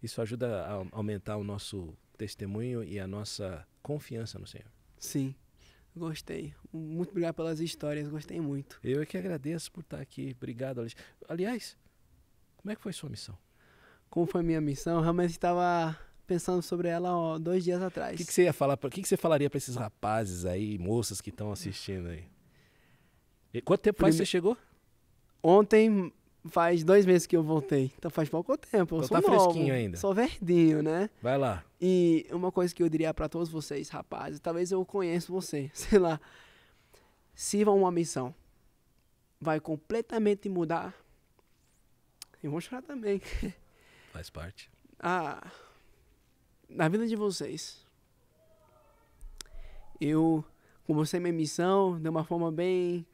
Isso ajuda a aumentar o nosso testemunho e a nossa confiança no Senhor. Sim, gostei. Muito obrigado pelas histórias, gostei muito. Eu é que agradeço por estar aqui. Obrigado, Aliás, como é que foi sua missão? Como foi minha missão? Realmente estava pensando sobre ela ó, dois dias atrás. O que, que, você ia falar? O que, que, você falaria para esses rapazes aí, moças que estão assistindo aí? E quanto tempo Prime... faz que você chegou? Ontem Faz dois meses que eu voltei. Então faz pouco tempo. Eu então sou tá novo, fresquinho ainda. Sou verdinho, né? Vai lá. E uma coisa que eu diria para todos vocês, rapazes, talvez eu conheço você, sei lá. Sirva uma missão. Vai completamente mudar. Eu vou chorar também. Faz parte. Ah, na vida de vocês. Eu comecei minha missão de uma forma bem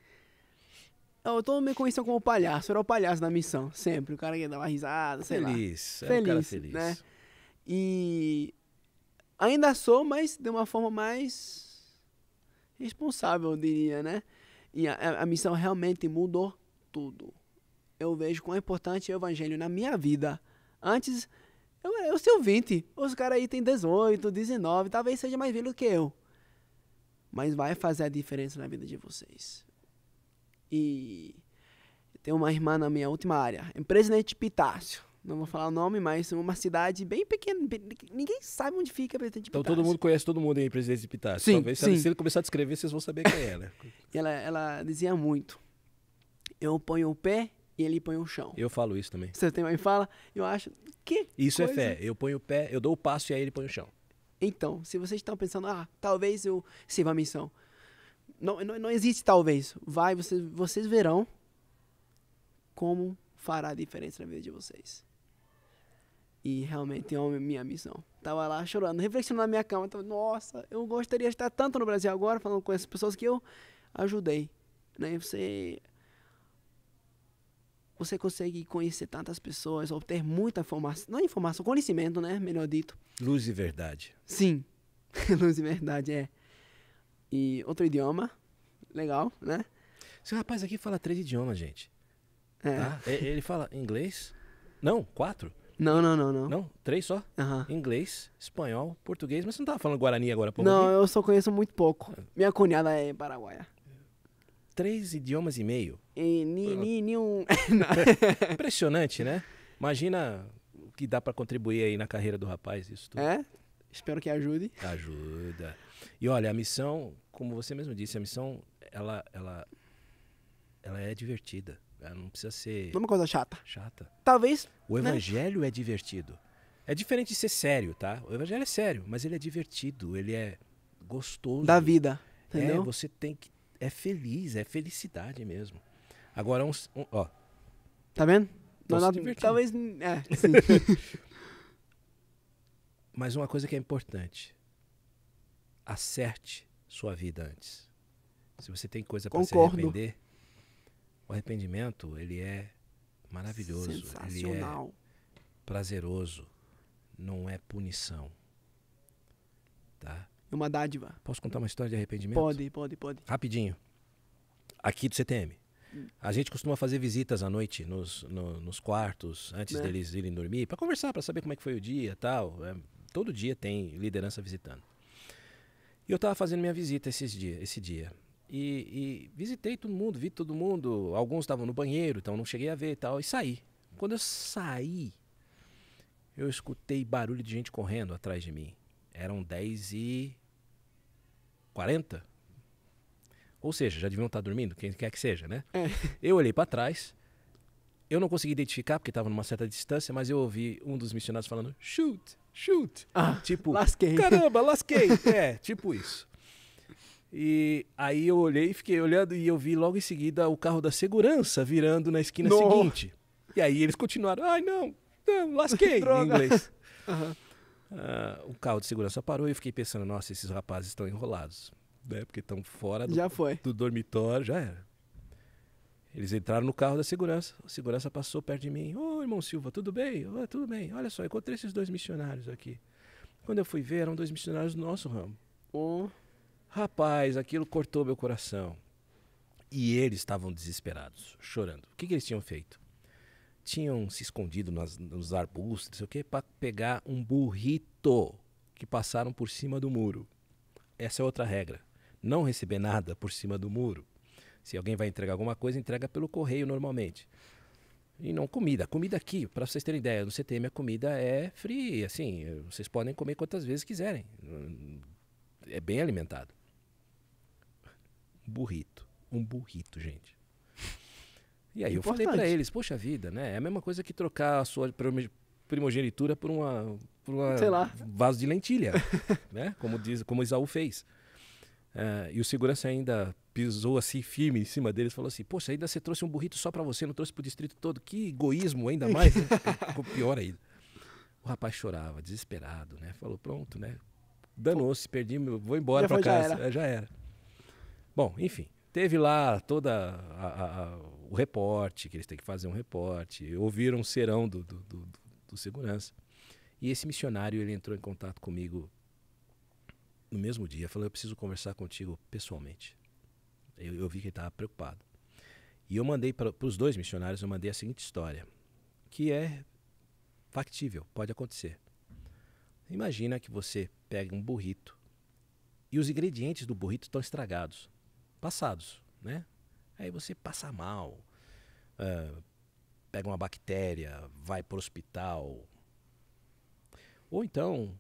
eu todo mundo me conhecia como palhaço, era o palhaço da missão, sempre. O cara que dava risada, sei feliz, lá. feliz, é um feliz. Né? E ainda sou, mas de uma forma mais responsável, eu diria, né? E a, a missão realmente mudou tudo. Eu vejo quão importante é o evangelho na minha vida. Antes, eu, eu sou 20. Os caras aí têm 18, 19, talvez seja mais velho que eu. Mas vai fazer a diferença na vida de vocês. E tem uma irmã na minha última área, em Presidente Pitácio. Não vou falar o nome, mas uma cidade bem pequena. Ninguém sabe onde fica Presidente então, Pitácio. Então todo mundo conhece todo mundo aí, Presidente Pitácio. Sim, Talvez sim. se ele começar a descrever, vocês vão saber quem é, né? ela, ela dizia muito. Eu ponho o pé e ele põe o chão. Eu falo isso também. Você tem também fala, eu acho que Isso é coisa? é fé. Eu ponho o pé, eu dou o passo e aí ele põe o chão. Então, se vocês estão pensando, ah, talvez eu sirva a missão. Não, não, não existe talvez. Vai, vocês, vocês verão como fará a diferença na vida de vocês. E realmente é a minha missão. Tava lá chorando, refletindo na minha cama. Tava, Nossa, eu gostaria de estar tanto no Brasil agora, falando com essas pessoas que eu ajudei. Né? Você, você consegue conhecer tantas pessoas, obter muita informação. Não é informação, conhecimento, né? Melhor dito. Luz e verdade. Sim. Luz e verdade, é e outro idioma. Legal, né? Esse rapaz aqui fala três idiomas, gente. É. Tá? Ele fala inglês. Não, quatro. Não, não, não, não. Não? Três só? Uhum. Inglês, espanhol, português. Mas você não tava falando Guarani agora, pouco? Não, eu só conheço muito pouco. É. Minha cunhada é paraguaia. Três idiomas e meio? E, ni, ni, ni um... Impressionante, né? Imagina o que dá para contribuir aí na carreira do rapaz, isso tudo. É? Espero que ajude. Ajuda. E olha, a missão, como você mesmo disse, a missão, ela, ela, ela é divertida. Ela né? não precisa ser. Não é uma coisa chata. Chata. Talvez. O né? evangelho né? é divertido. É diferente de ser sério, tá? O evangelho é sério, mas ele é divertido, ele é gostoso. Da vida. É, entendeu? É, você tem que. É feliz, é felicidade mesmo. Agora, um, um ó. Tá vendo? Não, não, é talvez. É, mas uma coisa que é importante acerte sua vida antes. Se você tem coisa para se arrepender, o arrependimento ele é maravilhoso, Sensacional. ele é prazeroso, não é punição, tá? É uma dádiva. Posso contar uma história de arrependimento? Pode, pode, pode. Rapidinho. Aqui do CTM. Hum. A gente costuma fazer visitas à noite nos, no, nos quartos, antes né? deles irem dormir, para conversar, para saber como é que foi o dia tal. É, todo dia tem liderança visitando. E eu estava fazendo minha visita esses dias, esse dia. E, e, visitei todo mundo, vi todo mundo. Alguns estavam no banheiro, então não cheguei a ver e tal. E saí. Quando eu saí, eu escutei barulho de gente correndo atrás de mim. Eram 10 e 40. Ou seja, já deviam estar tá dormindo, quem quer que seja, né? É. Eu olhei para trás. Eu não consegui identificar porque estava numa certa distância, mas eu ouvi um dos missionários falando: shoot! shoot. Ah, tipo, lasquei. Caramba, lasquei. é, tipo isso. E aí eu olhei, fiquei olhando e eu vi logo em seguida o carro da segurança virando na esquina no. seguinte. E aí eles continuaram, ai não, não, lasquei em inglês. Uhum. Uh, o carro de segurança parou e eu fiquei pensando, nossa, esses rapazes estão enrolados. Né? Porque estão fora do, do dormitório, já era. Eles entraram no carro da segurança. A segurança passou perto de mim. Ô, oh, irmão Silva, tudo bem? Oh, tudo bem. Olha só, encontrei esses dois missionários aqui. Quando eu fui ver, eram dois missionários do nosso ramo. Oh. Rapaz, aquilo cortou meu coração. E eles estavam desesperados, chorando. O que, que eles tinham feito? Tinham se escondido nas, nos arbustos, não sei o quê, para pegar um burrito que passaram por cima do muro. Essa é outra regra. Não receber nada por cima do muro. Se alguém vai entregar alguma coisa, entrega pelo correio normalmente. E não comida. Comida aqui, para vocês terem ideia, no CTM a comida é fria assim, vocês podem comer quantas vezes quiserem. É bem alimentado. Um burrito. Um burrito, gente. E aí Importante. eu falei para eles, poxa vida, né? É a mesma coisa que trocar a sua primogenitura por uma, por uma Sei lá. vaso de lentilha, né? Como diz, como Isaú fez. Uh, e o segurança ainda pisou assim firme em cima deles, falou assim: Poxa, ainda você trouxe um burrito só para você, não trouxe pro distrito todo. Que egoísmo ainda mais, Ficou pior ainda. O rapaz chorava, desesperado, né? Falou: Pronto, né? Danou-se, perdi, vou embora para casa. Já era. É, já era. Bom, enfim, teve lá toda a, a, a, o reporte, que eles têm que fazer um reporte, ouviram o serão do, do, do, do segurança. E esse missionário ele entrou em contato comigo no mesmo dia, falou: Eu preciso conversar contigo pessoalmente. Eu, eu vi que ele estava preocupado. E eu mandei para os dois missionários, eu mandei a seguinte história, que é factível, pode acontecer. Imagina que você pega um burrito e os ingredientes do burrito estão estragados, passados, né? Aí você passa mal, uh, pega uma bactéria, vai para o hospital. Ou então,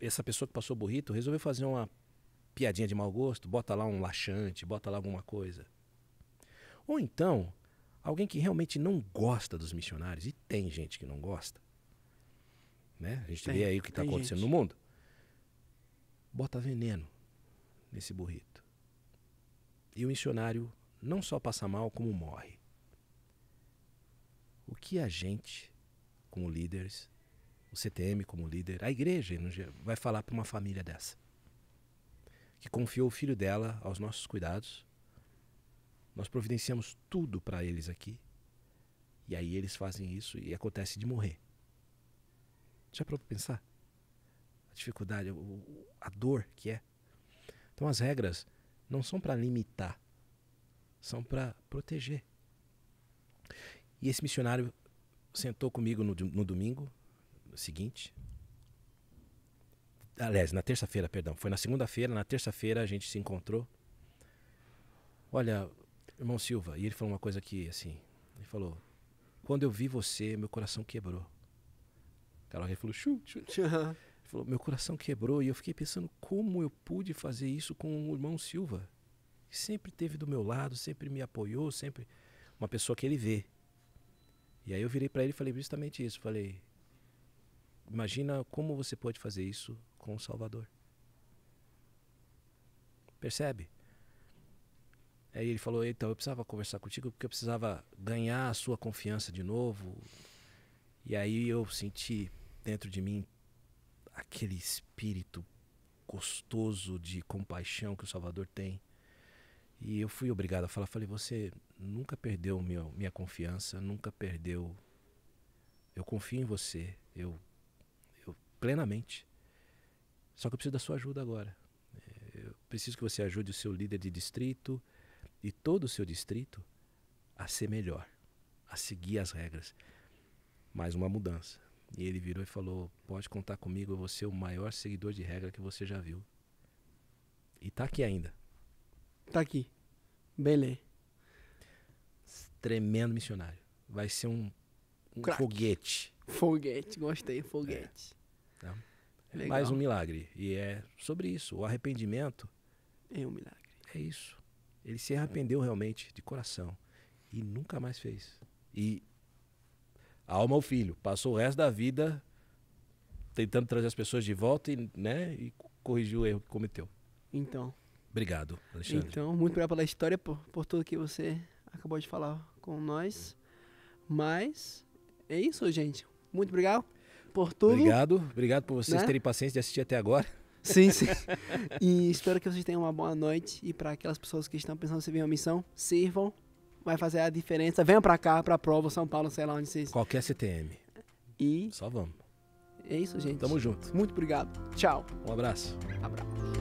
essa pessoa que passou burrito resolveu fazer uma piadinha de mau gosto, bota lá um laxante, bota lá alguma coisa. Ou então, alguém que realmente não gosta dos missionários, e tem gente que não gosta, né? A gente tem, vê aí o que está acontecendo gente. no mundo. Bota veneno nesse burrito. E o missionário não só passa mal, como morre. O que a gente, como líderes, o CTM como líder, a igreja vai falar para uma família dessa? que confiou o filho dela aos nossos cuidados. Nós providenciamos tudo para eles aqui. E aí eles fazem isso e acontece de morrer. Já para pensar? A dificuldade, a dor que é. Então as regras não são para limitar, são para proteger. E esse missionário sentou comigo no, no domingo seguinte, Aliás, na terça-feira, perdão. Foi na segunda-feira, na terça-feira a gente se encontrou. Olha, irmão Silva, e ele falou uma coisa que, assim, ele falou: Quando eu vi você, meu coração quebrou. Carol ele falou: chute. Ele falou: Meu coração quebrou. E eu fiquei pensando como eu pude fazer isso com o irmão Silva, que sempre esteve do meu lado, sempre me apoiou, sempre uma pessoa que ele vê. E aí eu virei para ele e falei justamente isso. Falei: Imagina como você pode fazer isso com o Salvador. Percebe? Aí ele falou: então, eu precisava conversar contigo porque eu precisava ganhar a sua confiança de novo. E aí eu senti dentro de mim aquele espírito gostoso de compaixão que o Salvador tem. E eu fui obrigado a falar: falei, você nunca perdeu minha, minha confiança, nunca perdeu. Eu confio em você, eu plenamente. Só que eu preciso da sua ajuda agora. É, eu preciso que você ajude o seu líder de distrito e todo o seu distrito a ser melhor, a seguir as regras. Mais uma mudança. E ele virou e falou: Pode contar comigo, eu vou ser o maior seguidor de regra que você já viu. E tá aqui ainda. Tá aqui. Beleza. Tremendo missionário. Vai ser um, um foguete. Foguete, gostei, foguete. É. Tá? É mais um milagre. E é sobre isso. O arrependimento. É um milagre. É isso. Ele se arrependeu realmente, de coração. E nunca mais fez. E a alma ao filho. Passou o resto da vida tentando trazer as pessoas de volta e, né, e corrigiu o erro que cometeu. Então. Obrigado, Alexandre. Então, muito obrigado pela história, por, por tudo que você acabou de falar com nós. Mas é isso, gente. Muito obrigado por tudo. Obrigado, obrigado por vocês né? terem paciência de assistir até agora. Sim, sim. E espero que vocês tenham uma boa noite. E para aquelas pessoas que estão pensando em servir uma missão, sirvam. Vai fazer a diferença. Venham para cá, para a prova, São Paulo, sei lá onde vocês. Qualquer CTM. E. Só vamos. É isso, gente. Tamo junto. Muito obrigado. Tchau. Um abraço. Abraço.